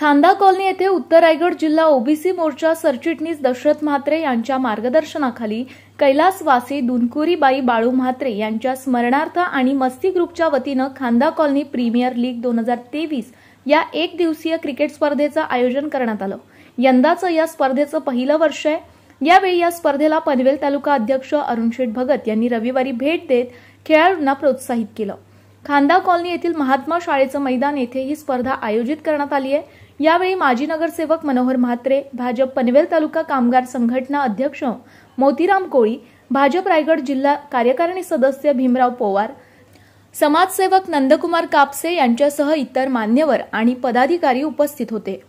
खांदा कॉलनी येथे उत्तर रायगड जिल्हा ओबीसी मोर्चा सरचिटणीस दशरथ म्हात्रे यांच्या मार्गदर्शनाखाली कैलासवासी दुनकुरीबाई बाळू म्हात्रे यांच्या स्मरणार्थ आणि मस्ती ग्रुपच्या वतीनं खांदा कॉलनी प्रीमियर लीग दोन हजार तेवीस या एक दिवसीय क्रिकेट स्पर्धेचं आयोजन करण्यात आलं यंदाचं या स्पर्धेचं पहिलं वर्ष आहे यावेळी या स्पर्धेला पनवेल तालुका अध्यक्ष अरुण भगत यांनी रविवारी भेट देत खेळाडूंना प्रोत्साहित केलं खांदा कॉलनी येथील महात्मा शाळेचं मैदान येथे ही स्पर्धा आयोजित करण्यात आली आहे यावेळी माजी नगरसेवक मनोहर म्हात्रे भाजप पनवेल तालुका कामगार संघटना अध्यक्ष मोतीराम कोळी भाजप रायगड जिल्हा कार्यकारिणी सदस्य भीमराव पवार समाजसेवक नंदकुमार कापसे यांच्यासह इतर मान्यवर आणि पदाधिकारी उपस्थित होते